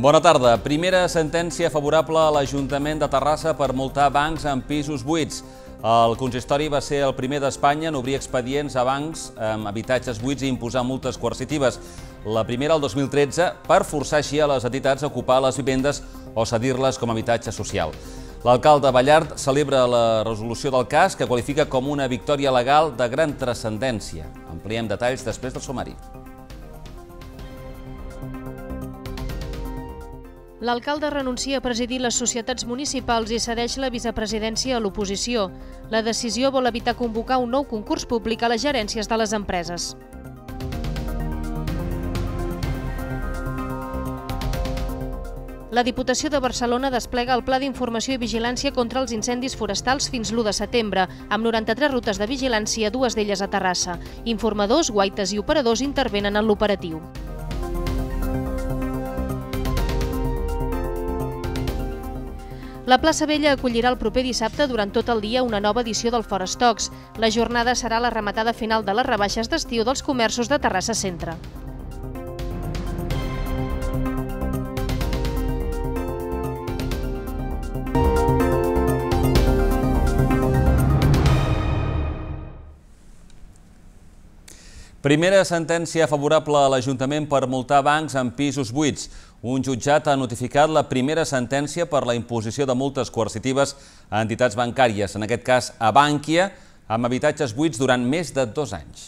Bona tarda. Primera sentència favorable a l'Ajuntament de Terrassa per multar bancs amb pisos buits. El consistori va ser el primer d'Espanya en obrir expedients a bancs amb habitatges buits i imposar multes coercitives. La primera el 2013 per forçar així a les entitats a ocupar les vivendes o cedir-les com a habitatge social. L'alcalde Ballart celebra la resolució del cas que qualifica com una victòria legal de gran transcendència. Ampliem detalls després del sumari. L'alcalde renuncia a presidir les societats municipals i cedeix la vicepresidència a l'oposició. La decisió vol evitar convocar un nou concurs públic a les gerències de les empreses. La Diputació de Barcelona desplega el Pla d'Informació i Vigilància contra els incendis forestals fins l'1 de setembre, amb 93 rutes de vigilància, dues d'elles a Terrassa. Informadors, guaites i operadors intervenen en l'operatiu. La plaça Vella acollirà el proper dissabte durant tot el dia una nova edició del Forestocs. La jornada serà la rematada final de les rebaixes d'estiu dels comerços de Terrassa Centre. Primera sentència favorable a l'Ajuntament per multar bancs amb pisos buits. Un jutjat ha notificat la primera sentència per la imposició de multes coercitives a entitats bancàries, en aquest cas a Bànquia, amb habitatges buits durant més de dos anys.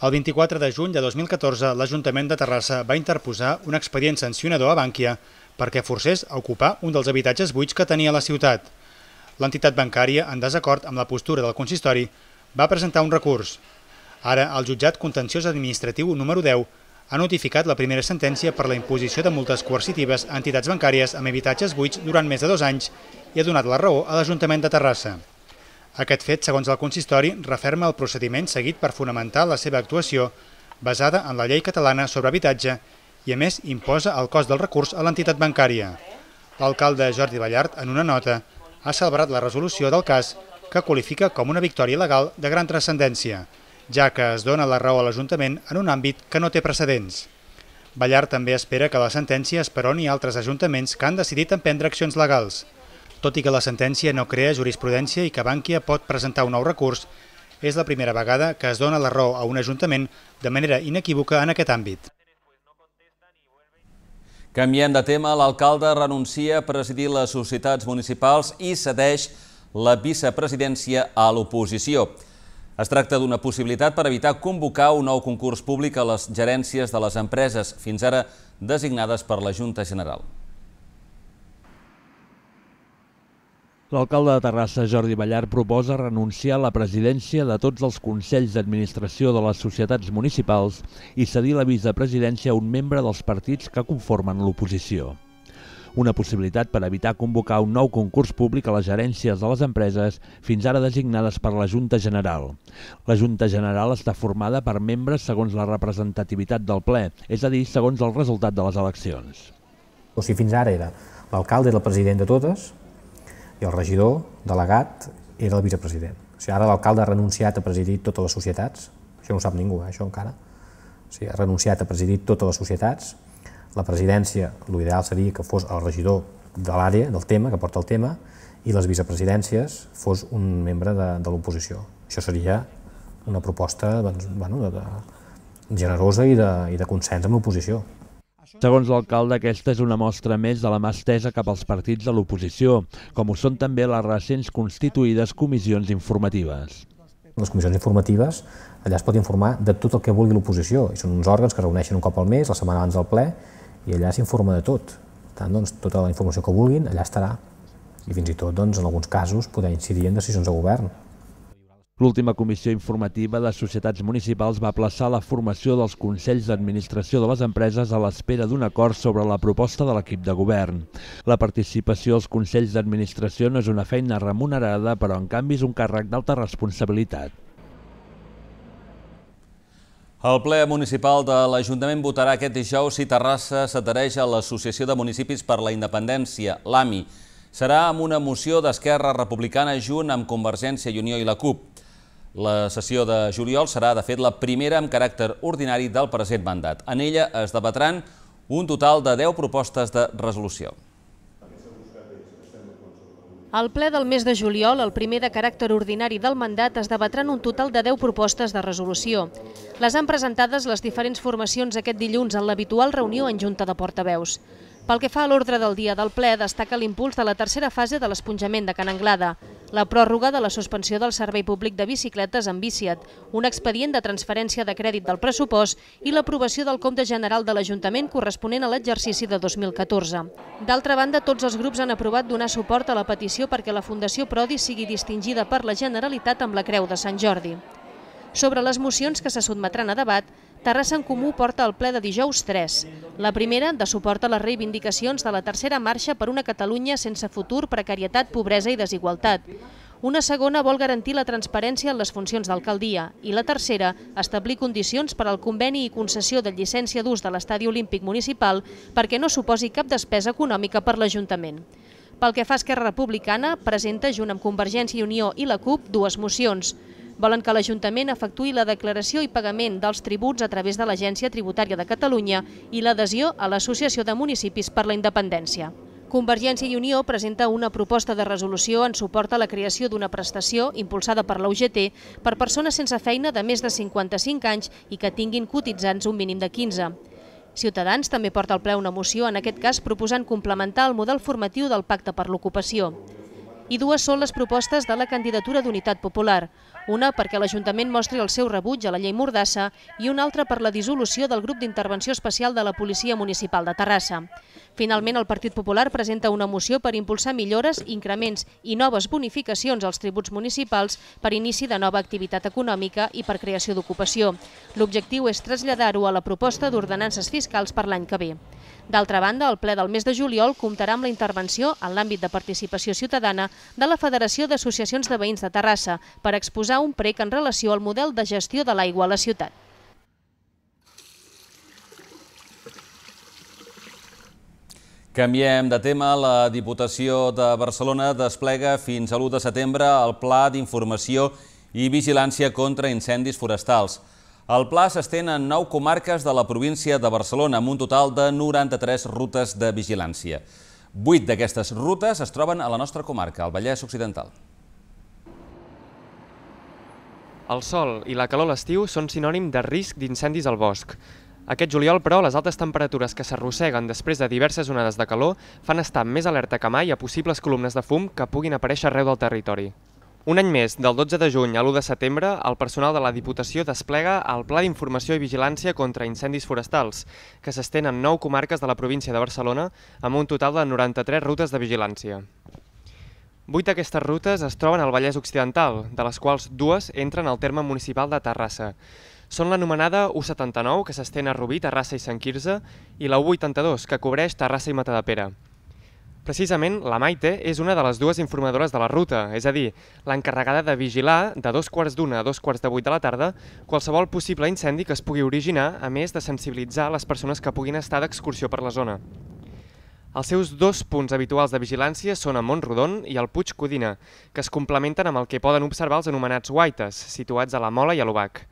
El 24 de juny de 2014, l'Ajuntament de Terrassa va interposar un expedient sancionador a Bànquia perquè forcés a ocupar un dels habitatges buits que tenia la ciutat l'entitat bancària, en desacord amb la postura del consistori, va presentar un recurs. Ara, el jutjat contenciós administratiu número 10 ha notificat la primera sentència per la imposició de multes coercitives a entitats bancàries amb habitatges buits durant més de dos anys i ha donat la raó a l'Ajuntament de Terrassa. Aquest fet, segons el consistori, referma el procediment seguit per fonamentar la seva actuació basada en la llei catalana sobre habitatge i, a més, imposa el cost del recurs a l'entitat bancària. L'alcalde Jordi Ballart, en una nota, ha celebrat la resolució del cas que qualifica com una victòria legal de gran transcendència, ja que es dona la raó a l'Ajuntament en un àmbit que no té precedents. Ballar també espera que la sentència esperoni altres ajuntaments que han decidit emprendre accions legals. Tot i que la sentència no crea jurisprudència i que Bànquia pot presentar un nou recurs, és la primera vegada que es dona la raó a un ajuntament de manera inequívoca en aquest àmbit. Canviem de tema. L'alcalde renuncia a presidir les societats municipals i cedeix la vicepresidència a l'oposició. Es tracta d'una possibilitat per evitar convocar un nou concurs públic a les gerències de les empreses, fins ara designades per la Junta General. L'alcalde de Terrassa, Jordi Ballar, proposa renunciar a la presidència de tots els consells d'administració de les societats municipals i cedir la vicepresidència a un membre dels partits que conformen l'oposició. Una possibilitat per evitar convocar un nou concurs públic a les gerències de les empreses fins ara designades per la Junta General. La Junta General està formada per membres segons la representativitat del ple, és a dir, segons el resultat de les eleccions. O sigui, fins ara era l'alcalde i el president de totes, i el regidor delegat era el vicepresident. O sigui, ara l'alcalde ha renunciat a presidir totes les societats, això no ho sap ningú, eh, això encara, o sigui, ha renunciat a presidir totes les societats, la presidència, l'ideal seria que fos el regidor de l'àrea, del tema, que porta el tema, i les vicepresidències fos un membre de, de l'oposició. Això seria una proposta doncs, bueno, de, de, generosa i de, i de consens amb l'oposició. Segons l'alcalde, aquesta és una mostra més de la mà estesa cap als partits de l'oposició, com ho són també les recents constituïdes comissions informatives. Les comissions informatives, allà es pot informar de tot el que vulgui l'oposició, i són uns òrgans que reuneixen un cop al mes, la setmana abans del ple, i allà s'informa de tot. Per tant, doncs, tota la informació que vulguin, allà estarà. I fins i tot, doncs, en alguns casos, poder incidir en decisions de govern. L'última comissió informativa de societats municipals va plaçar la formació dels Consells d'Administració de les empreses a l'espera d'un acord sobre la proposta de l'equip de govern. La participació als Consells d'Administració no és una feina remunerada, però en canvi és un càrrec d'alta responsabilitat. El ple municipal de l'Ajuntament votarà aquest dijous si Terrassa s'adhereix a l'Associació de Municipis per la Independència, l'AMI. Serà amb una moció d'Esquerra Republicana junt amb Convergència i Unió i la CUP. La sessió de juliol serà, de fet, la primera amb caràcter ordinari del present mandat. En ella es debatran un total de 10 propostes de resolució. Al ple del mes de juliol, el primer de caràcter ordinari del mandat, es debatran un total de 10 propostes de resolució. Les han presentades les diferents formacions aquest dilluns en l'habitual reunió en Junta de Portaveus. Pel que fa a l'ordre del dia del ple, destaca l'impuls de la tercera fase de l'esponjament de Can Anglada, la pròrroga de la suspensió del servei públic de bicicletes amb Biciat, un expedient de transferència de crèdit del pressupost i l'aprovació del compte general de l'Ajuntament corresponent a l'exercici de 2014. D'altra banda, tots els grups han aprovat donar suport a la petició perquè la Fundació Prodi sigui distingida per la Generalitat amb la Creu de Sant Jordi. Sobre les mocions que se sotmetran a debat, Terrassa en Comú porta el ple de dijous 3. La primera, de suport a les reivindicacions de la tercera marxa per una Catalunya sense futur, precarietat, pobresa i desigualtat. Una segona vol garantir la transparència en les funcions d'alcaldia i la tercera, establir condicions per al conveni i concessió de llicència d'ús de l'estadi olímpic municipal perquè no suposi cap despesa econòmica per l'Ajuntament. Pel que fa a Esquerra Republicana, presenta, junt amb Convergència i Unió i la CUP, dues mocions. Volen que l'Ajuntament efectuï la declaració i pagament dels tributs a través de l'Agència Tributària de Catalunya i l'adhesió a l'Associació de Municipis per la Independència. Convergència i Unió presenta una proposta de resolució en suport a la creació d'una prestació impulsada per la UGT per persones sense feina de més de 55 anys i que tinguin cotitzants un mínim de 15. Ciutadans també porta al ple una moció, en aquest cas proposant complementar el model formatiu del Pacte per l'Ocupació i dues són les propostes de la candidatura d'Unitat Popular. Una perquè l'Ajuntament mostri el seu rebuig a la llei Mordassa i una altra per la dissolució del grup d'intervenció especial de la Policia Municipal de Terrassa. Finalment, el Partit Popular presenta una moció per impulsar millores, increments i noves bonificacions als tributs municipals per inici de nova activitat econòmica i per creació d'ocupació. L'objectiu és traslladar-ho a la proposta d'ordenances fiscals per l'any que ve. D'altra banda, el ple del mes de juliol comptarà amb la intervenció en l'àmbit de participació ciutadana de la Federació d'Associacions de Veïns de Terrassa per exposar un prec en relació al model de gestió de l'aigua a la ciutat. Canviem de tema. La Diputació de Barcelona desplega fins a l'1 de setembre el Pla d'Informació i Vigilància contra Incendis Forestals. El pla s'estén en 9 comarques de la província de Barcelona, amb un total de 93 rutes de vigilància. 8 d'aquestes rutes es troben a la nostra comarca, al Vallès Occidental. El sol i la calor a l'estiu són sinònim de risc d'incendis al bosc. Aquest juliol, però, les altes temperatures que s'arrosseguen després de diverses onades de calor fan estar més alerta que mai a possibles columnes de fum que puguin aparèixer arreu del territori. Un any més, del 12 de juny a l'1 de setembre, el personal de la Diputació desplega el Pla d'Informació i Vigilància contra Incendis Forestals, que s'estén en 9 comarques de la província de Barcelona, amb un total de 93 rutes de vigilància. Vuit d'aquestes rutes es troben al Vallès Occidental, de les quals dues entren al terme municipal de Terrassa. Són l'anomenada U79, que s'estén a Rubí, Terrassa i Sant Quirze, i la U82, que cobreix Terrassa i Matadepera. Pere. Precisament, la Maite és una de les dues informadores de la ruta, és a dir, l'encarregada de vigilar de dos quarts d'una a dos quarts de vuit de la tarda qualsevol possible incendi que es pugui originar, a més de sensibilitzar les persones que puguin estar d'excursió per la zona. Els seus dos punts habituals de vigilància són a Montrodon i al Puig Codina, que es complementen amb el que poden observar els anomenats guaites, situats a la Mola i a l'Obac.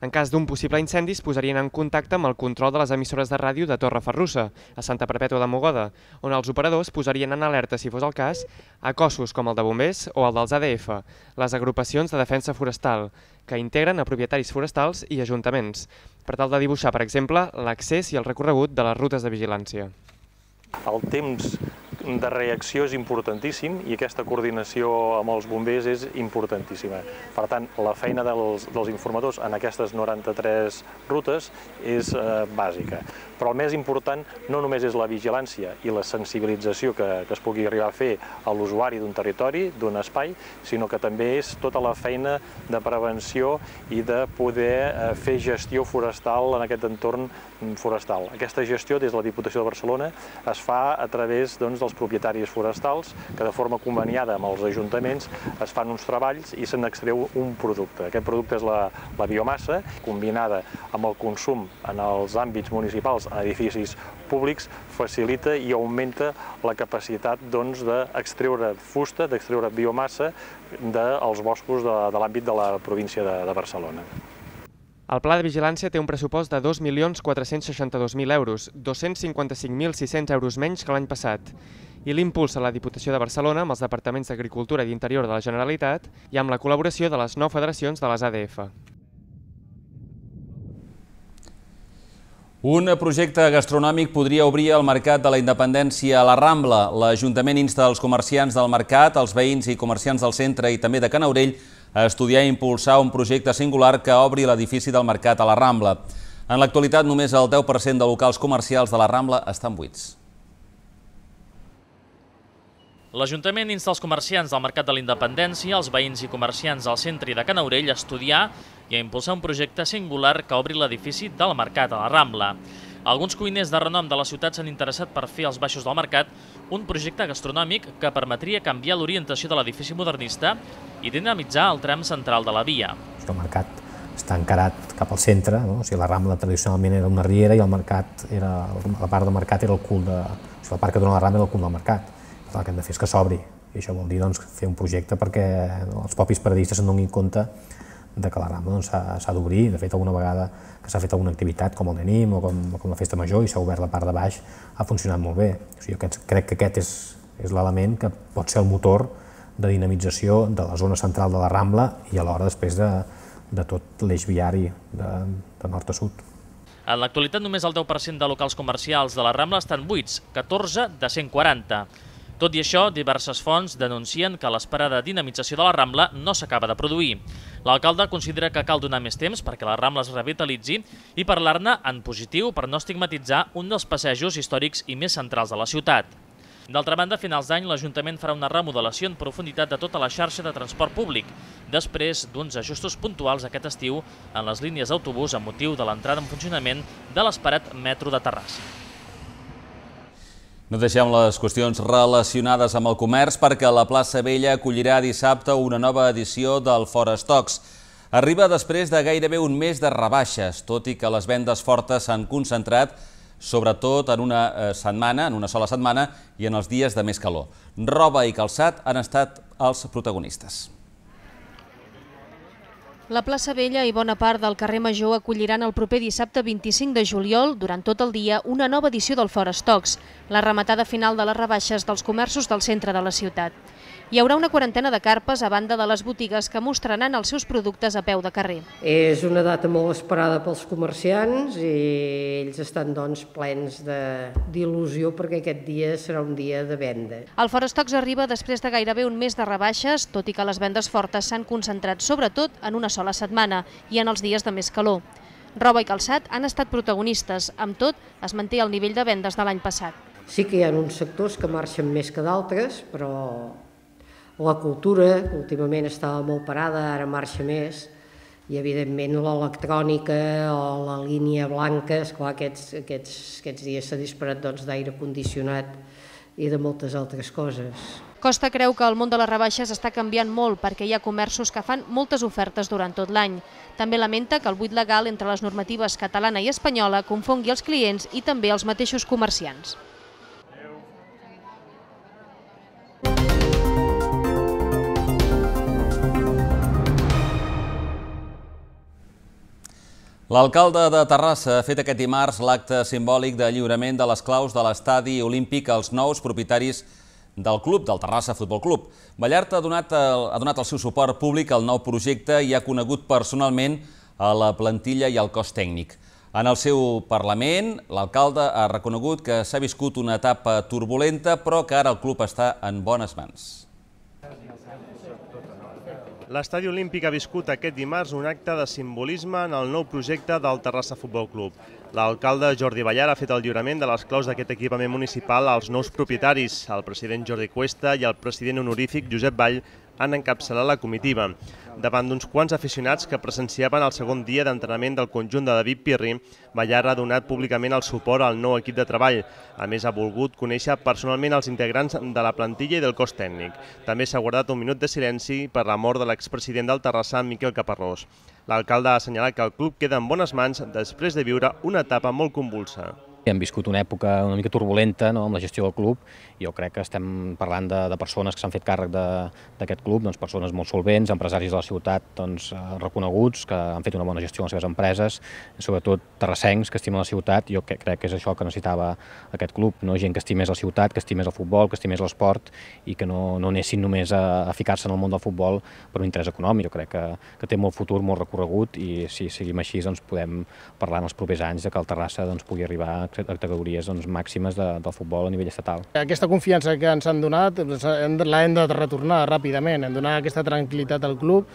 En cas d'un possible incendi es posarien en contacte amb el control de les emissores de ràdio de Torre Ferrussa, a Santa Perpètua de Mogoda, on els operadors posarien en alerta, si fos el cas, a cossos com el de bombers o el dels ADF, les agrupacions de defensa forestal, que integren a propietaris forestals i ajuntaments, per tal de dibuixar, per exemple, l'accés i el recorregut de les rutes de vigilància. El temps de reacció és importantíssim i aquesta coordinació amb els bombers és importantíssima. Per tant, la feina dels, dels informadors en aquestes 93 rutes és eh, bàsica. Però el més important no només és la vigilància i la sensibilització que, que es pugui arribar a fer a l'usuari d'un territori, d'un espai, sinó que també és tota la feina de prevenció i de poder eh, fer gestió forestal en aquest entorn mm, forestal. Aquesta gestió des de la Diputació de Barcelona es fa a través doncs, dels propietaris forestals que de forma conveniada amb els ajuntaments es fan uns treballs i se n'extreu un producte. Aquest producte és la, la biomassa, combinada amb el consum en els àmbits municipals, a edificis públics, facilita i augmenta la capacitat doncs, d'extreure doncs, fusta, d'extreure biomassa dels boscos de, de l'àmbit de la província de, de Barcelona. El pla de vigilància té un pressupost de 2.462.000 euros, 255.600 euros menys que l'any passat i l'impuls a la Diputació de Barcelona amb els Departaments d'Agricultura i d'Interior de la Generalitat i amb la col·laboració de les nou federacions de les ADF. Un projecte gastronòmic podria obrir el mercat de la independència a la Rambla. L'Ajuntament insta els comerciants del mercat, els veïns i comerciants del centre i també de Canaurell a estudiar i impulsar un projecte singular que obri l'edifici del mercat a la Rambla. En l'actualitat, només el 10% de locals comercials de la Rambla estan buits. L'Ajuntament insta els comerciants del Mercat de la Independència, els veïns i comerciants del centre de Canaurell a estudiar i a impulsar un projecte singular que obri l'edifici del Mercat a la Rambla. Alguns cuiners de renom de la ciutat s'han interessat per fer als baixos del mercat un projecte gastronòmic que permetria canviar l'orientació de l'edifici modernista i dinamitzar el tram central de la via. El mercat està encarat cap al centre, no? o sigui, la Rambla tradicionalment era una riera i el mercat era, la part del mercat era el cul de... O sigui, la part que dona la Rambla era el cul del mercat clar, que hem de fer és que s'obri. I això vol dir doncs, fer un projecte perquè els propis paradistes se'n donin compte de que la Rambla doncs, s'ha doncs, d'obrir. De fet, alguna vegada que s'ha fet alguna activitat com el Denim o com, com la Festa Major i s'ha obert la part de baix, ha funcionat molt bé. O sigui, jo crec, crec que aquest és, és l'element que pot ser el motor de dinamització de la zona central de la Rambla i alhora després de, de tot l'eix viari de, de nord a sud. En l'actualitat, només el 10% de locals comercials de la Rambla estan buits, 14 de 140. Tot i això, diverses fonts denuncien que l'esperada dinamització de la Rambla no s'acaba de produir. L'alcalde considera que cal donar més temps perquè la Rambla es revitalitzi i parlar-ne en positiu per no estigmatitzar un dels passejos històrics i més centrals de la ciutat. D'altra banda, a finals d'any, l'Ajuntament farà una remodelació en profunditat de tota la xarxa de transport públic, després d'uns ajustos puntuals aquest estiu en les línies d'autobús amb motiu de l'entrada en funcionament de l'esperat metro de Terrassa. No deixem les qüestions relacionades amb el comerç perquè la plaça Vella acollirà dissabte una nova edició del Forestocs. Arriba després de gairebé un mes de rebaixes, tot i que les vendes fortes s'han concentrat sobretot en una eh, setmana, en una sola setmana i en els dies de més calor. Roba i calçat han estat els protagonistes. La plaça Vella i bona part del carrer Major acolliran el proper dissabte 25 de juliol, durant tot el dia, una nova edició del Forestocs, la rematada final de les rebaixes dels comerços del centre de la ciutat. Hi haurà una quarantena de carpes a banda de les botigues que mostraran els seus productes a peu de carrer. És una data molt esperada pels comerciants i ells estan doncs, plens d'il·lusió perquè aquest dia serà un dia de venda. El Forestocs arriba després de gairebé un mes de rebaixes, tot i que les vendes fortes s'han concentrat sobretot en una sola setmana i en els dies de més calor. Roba i calçat han estat protagonistes, amb tot es manté el nivell de vendes de l'any passat. Sí que hi ha uns sectors que marxen més que d'altres, però la cultura, últimament estava molt parada, ara marxa més, i evidentment l'electrònica o la línia blanca, esclar, aquests, aquests, aquests dies s'ha disparat doncs, d'aire doncs, condicionat i de moltes altres coses. Costa creu que el món de les rebaixes està canviant molt perquè hi ha comerços que fan moltes ofertes durant tot l'any. També lamenta que el buit legal entre les normatives catalana i espanyola confongui els clients i també els mateixos comerciants. L'alcalde de Terrassa ha fet aquest dimarts l'acte simbòlic de lliurament de les claus de l'estadi olímpic als nous propietaris del club, del Terrassa Futbol Club. Ballart ha donat, el, ha donat el seu suport públic al nou projecte i ha conegut personalment a la plantilla i al cos tècnic. En el seu Parlament, l'alcalde ha reconegut que s'ha viscut una etapa turbulenta, però que ara el club està en bones mans. L'estadi olímpic ha viscut aquest dimarts un acte de simbolisme en el nou projecte del Terrassa Futbol Club. L'alcalde Jordi Ballar ha fet el lliurament de les claus d'aquest equipament municipal als nous propietaris. El president Jordi Cuesta i el president honorífic Josep Vall han encapçalat la comitiva. Davant d'uns quants aficionats que presenciaven el segon dia d'entrenament del conjunt de David Pirri, Ballar ha donat públicament el suport al nou equip de treball. A més, ha volgut conèixer personalment els integrants de la plantilla i del cos tècnic. També s'ha guardat un minut de silenci per la mort de l'expresident del Terrassà, Miquel Caparrós. L'alcalde ha assenyalat que el club queda en bones mans després de viure una etapa molt convulsa. Hem viscut una època una mica turbulenta no?, amb la gestió del club jo crec que estem parlant de, de persones que s'han fet càrrec d'aquest club, doncs persones molt solvents, empresaris de la ciutat doncs, eh, reconeguts, que han fet una bona gestió en les seves empreses, sobretot terrassencs que estimen la ciutat, jo crec que és això que necessitava aquest club, no? gent que estimés la ciutat, que estimés el futbol, que estimés l'esport i que no, no anessin només a, a ficar-se en el món del futbol per un interès econòmic. Jo crec que, que té molt futur, molt recorregut i si seguim així doncs, podem parlar en els propers anys de que el Terrassa doncs, pugui arribar a categories doncs, màximes de, del futbol a nivell estatal. Aquesta aquesta confiança que ens han donat la de retornar ràpidament, hem donar aquesta tranquil·litat al club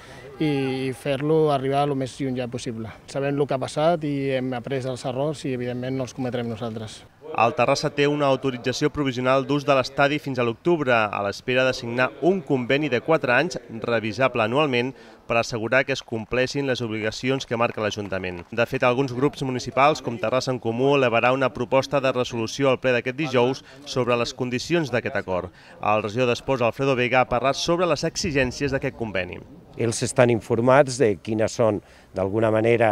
i fer-lo arribar el més lluny ja possible. Sabem el que ha passat i hem après els errors i evidentment no els cometrem nosaltres. El Terrassa té una autorització provisional d'ús de l'estadi fins a l'octubre, a l'espera de signar un conveni de 4 anys, revisable anualment, per assegurar que es compleixin les obligacions que marca l'Ajuntament. De fet, alguns grups municipals, com Terrassa en Comú, elevarà una proposta de resolució al ple d'aquest dijous sobre les condicions d'aquest acord. El regidor d'Esports, Alfredo Vega, ha parlat sobre les exigències d'aquest conveni. Ells estan informats de quines són, d'alguna manera,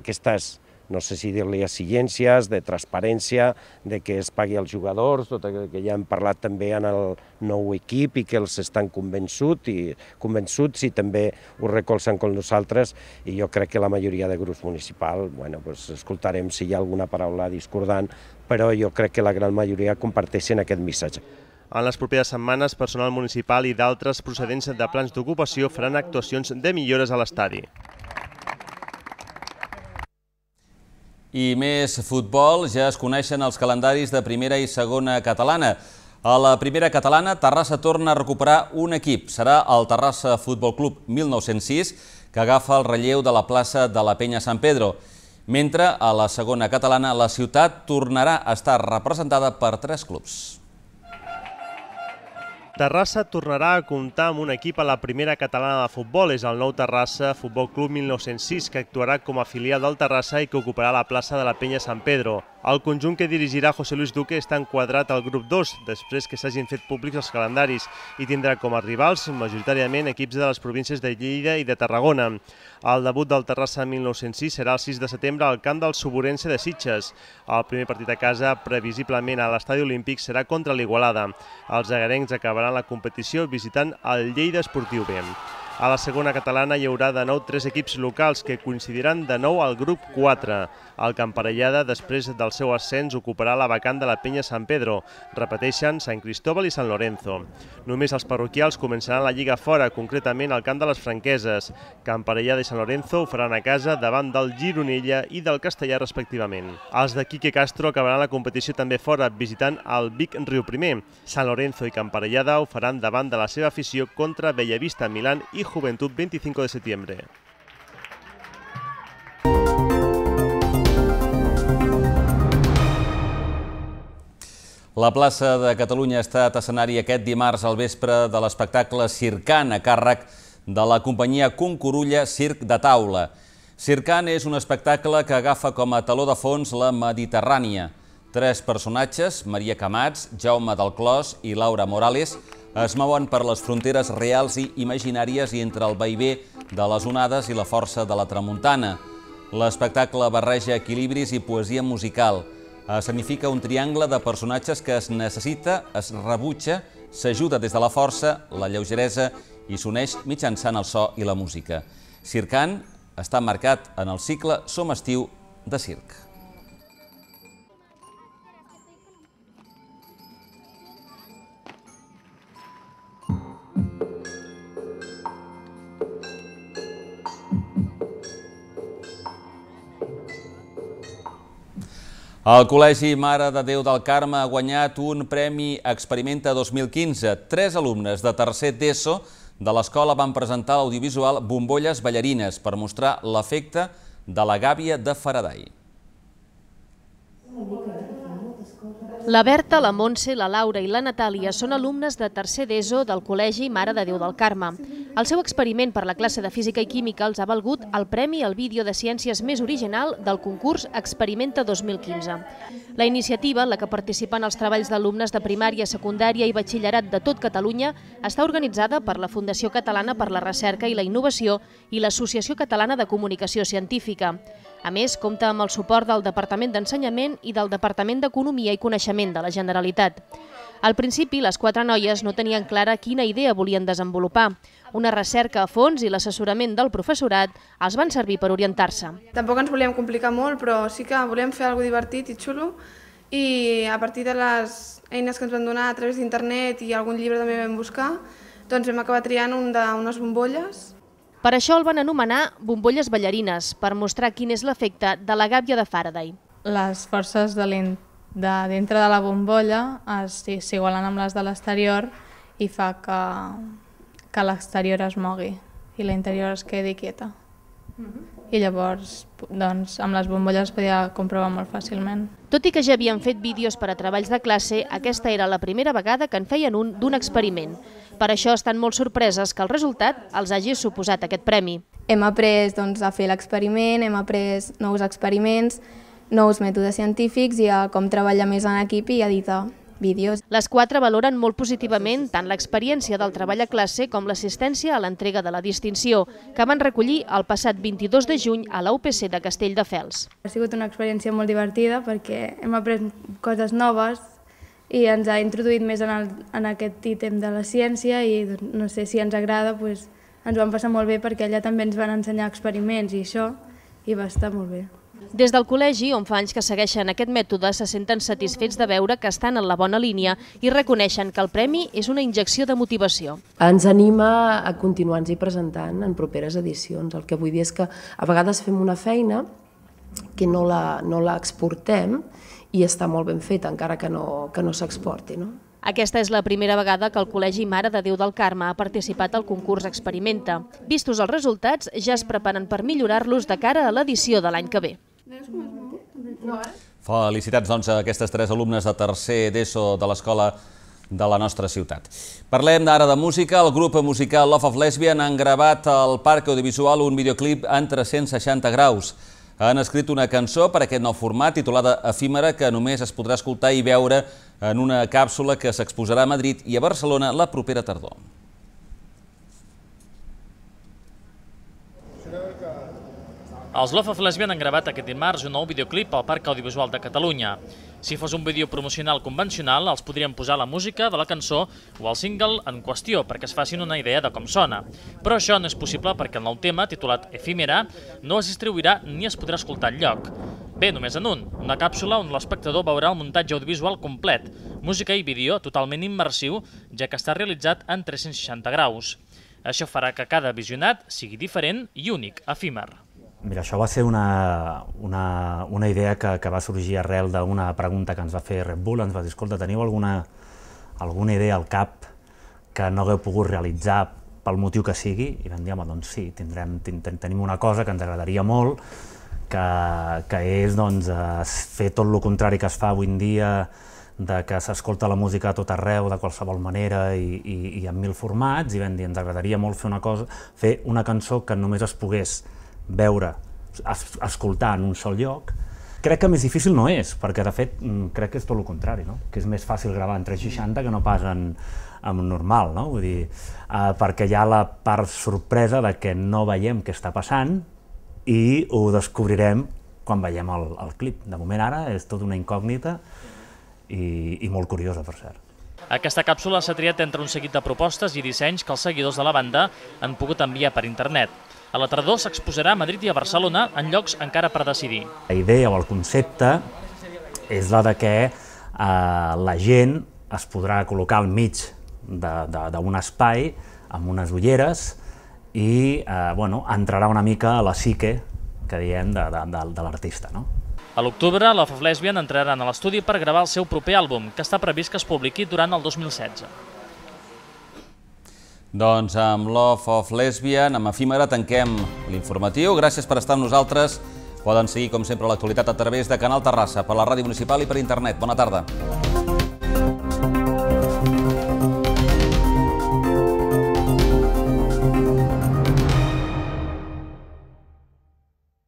aquestes no sé si dir-li exigències, de transparència, de que es pagui als jugadors, tot el que ja hem parlat també en el nou equip i que els estan convençut i convençuts i també ho recolzen com nosaltres i jo crec que la majoria de grups municipals, bueno, pues escoltarem si hi ha alguna paraula discordant, però jo crec que la gran majoria comparteixen aquest missatge. En les properes setmanes, personal municipal i d'altres procedents de plans d'ocupació faran actuacions de millores a l'estadi. I més futbol, ja es coneixen els calendaris de primera i segona catalana. A la primera catalana, Terrassa torna a recuperar un equip. Serà el Terrassa Futbol Club 1906, que agafa el relleu de la plaça de la Penya Sant Pedro. Mentre a la segona catalana, la ciutat tornarà a estar representada per tres clubs. Terrassa tornarà a comptar amb un equip a la primera catalana de futbol. És el nou Terrassa Futbol Club 1906, que actuarà com a filial del Terrassa i que ocuparà la plaça de la Penya Sant Pedro. El conjunt que dirigirà José Luis Duque està enquadrat al grup 2, després que s'hagin fet públics els calendaris, i tindrà com a rivals majoritàriament equips de les províncies de Lleida i de Tarragona. El debut del Terrassa 1906 serà el 6 de setembre al camp del Suburense de Sitges. El primer partit a casa, previsiblement a l'estadi olímpic, serà contra l'Igualada. Els agarencs acabaran la competició visitant el Lleida Esportiu B. A la segona catalana hi haurà de nou tres equips locals que coincidiran de nou al grup 4. El Camparellada, després del seu ascens, ocuparà la vacant de la penya Sant Pedro. Repeteixen Sant Cristóbal i Sant Lorenzo. Només els parroquials començaran la Lliga fora, concretament al camp de les franqueses. Camparellada i Sant Lorenzo ho faran a casa davant del Gironella i del Castellà, respectivament. Els de Quique Castro acabaran la competició també fora, visitant el Vic Riu Primer. Sant Lorenzo i Camparellada ho faran davant de la seva afició contra Bellavista, Milán i Joventut 25 de setembre. La plaça de Catalunya ha estat escenari aquest dimarts al vespre de l'espectacle Circan a càrrec de la companyia Concorulla Circ de Taula. Circan és un espectacle que agafa com a taló de fons la Mediterrània. Tres personatges, Maria Camats, Jaume del Clos i Laura Morales, es mouen per les fronteres reals i imaginàries i entre el vaivé de les onades i la força de la tramuntana. L'espectacle barreja equilibris i poesia musical. Eh, significa un triangle de personatges que es necessita, es rebutja, s'ajuda des de la força, la lleugeresa i s'uneix mitjançant el so i la música. Circant està marcat en el cicle Som estiu de circ. El Col·legi Mare de Déu del Carme ha guanyat un Premi Experimenta 2015. Tres alumnes de tercer d'ESO de l'escola van presentar l'audiovisual Bombolles Ballarines per mostrar l'efecte de la gàbia de Faraday. Una mica. La Berta, la Montse, la Laura i la Natàlia són alumnes de tercer d'ESO del Col·legi Mare de Déu del Carme. El seu experiment per la classe de Física i Química els ha valgut el Premi al Vídeo de Ciències més original del concurs Experimenta 2015. La iniciativa, en la que participen els treballs d'alumnes de primària, secundària i batxillerat de tot Catalunya, està organitzada per la Fundació Catalana per la Recerca i la Innovació i l'Associació Catalana de Comunicació Científica. A més, compta amb el suport del Departament d'Ensenyament i del Departament d'Economia i Coneixement de la Generalitat. Al principi, les quatre noies no tenien clara quina idea volien desenvolupar. Una recerca a fons i l'assessorament del professorat els van servir per orientar-se. Tampoc ens volíem complicar molt, però sí que volíem fer alguna divertit i xulo i a partir de les eines que ens van donar a través d'internet i algun llibre també vam buscar, doncs vam acabar triant un d'unes bombolles per això el van anomenar bombolles ballarines, per mostrar quin és l'efecte de la gàbia de Faraday. Les forces de, de dintre de la bombolla s'igualen amb les de l'exterior i fa que, que l'exterior es mogui i l'interior es quedi quieta. Mhm. i llavors doncs, amb les bombolles es podia comprovar molt fàcilment. Tot i que ja havien fet vídeos per a treballs de classe, aquesta era la primera vegada que en feien un d'un experiment. Per això estan molt sorpreses que el resultat els hagi suposat aquest premi. Hem après doncs, a fer l'experiment, hem après nous experiments, nous mètodes científics i a com treballar més en equip i a editar vídeos. Les quatre valoren molt positivament tant l'experiència del treball a classe com l'assistència a l'entrega de la distinció, que van recollir el passat 22 de juny a la UPC de Castelldefels. Ha sigut una experiència molt divertida perquè hem après coses noves, i ens ha introduït més en, el, en aquest ítem de la ciència i doncs, no sé si ens agrada, doncs, ens van passar molt bé perquè allà també ens van ensenyar experiments i això, i va estar molt bé. Des del col·legi, on fa anys que segueixen aquest mètode, se senten satisfets de veure que estan en la bona línia i reconeixen que el premi és una injecció de motivació. Ens anima a continuar-nos-hi presentant en properes edicions. El que vull dir és que a vegades fem una feina que no la, no la exportem i està molt ben fet, encara que no, que no s'exporti. No? Aquesta és la primera vegada que el Col·legi Mare de Déu del Carme ha participat al concurs Experimenta. Vistos els resultats, ja es preparen per millorar-los de cara a l'edició de l'any que ve. Felicitats, doncs, a aquestes tres alumnes de tercer d'ESO de l'escola de la nostra ciutat. Parlem ara de música. El grup musical Love of Lesbian han gravat al Parc Audiovisual un videoclip en 360 graus han escrit una cançó per aquest nou format titulada Efímera, que només es podrà escoltar i veure en una càpsula que s'exposarà a Madrid i a Barcelona la propera tardor. Els Love of Lesbian han gravat aquest dimarts un nou videoclip al Parc Audiovisual de Catalunya. Si fos un vídeo promocional convencional, els podrien posar la música de la cançó o el single en qüestió perquè es facin una idea de com sona. Però això no és possible perquè el nou tema, titulat Efímera, no es distribuirà ni es podrà escoltar enlloc. Bé, només en un, una càpsula on l'espectador veurà el muntatge audiovisual complet, música i vídeo totalment immersiu, ja que està realitzat en 360 graus. Això farà que cada visionat sigui diferent i únic, efímer. Mira, això va ser una, una, una idea que, que va sorgir arrel d'una pregunta que ens va fer Red Bull, ens va dir, escolta, teniu alguna, alguna idea al cap que no hagueu pogut realitzar pel motiu que sigui? I vam dir, home, doncs sí, tindrem, ten, tenim una cosa que ens agradaria molt, que, que és doncs, eh, fer tot el contrari que es fa avui en dia, de que s'escolta la música a tot arreu, de qualsevol manera i, i, i en mil formats, i vam dir, ens agradaria molt fer una, cosa, fer una cançó que només es pogués veure, es, escoltar en un sol lloc, crec que més difícil no és, perquè de fet mm, crec que és tot el contrari, no? que és més fàcil gravar en 360 que no pas en, en normal, no? Vull dir, eh, perquè hi ha la part sorpresa de que no veiem què està passant i ho descobrirem quan veiem el, el clip. De moment ara és tot una incògnita i, i molt curiosa, per cert. Aquesta càpsula s'ha triat entre un seguit de propostes i dissenys que els seguidors de la banda han pogut enviar per internet. A la tardor s'exposarà a Madrid i a Barcelona en llocs encara per decidir. La idea o el concepte és la de que eh, la gent es podrà col·locar al mig d'un espai amb unes ulleres i eh, bueno, entrarà una mica a la psique que diem de, de, de, de l'artista. No? A l'octubre, la Lesbian entraran a l'estudi per gravar el seu proper àlbum, que està previst que es publiqui durant el 2016. Doncs amb Love of Lesbian, amb efímera, tanquem l'informatiu. Gràcies per estar amb nosaltres. Poden seguir, com sempre, l'actualitat a través de Canal Terrassa, per la ràdio municipal i per internet. Bona tarda.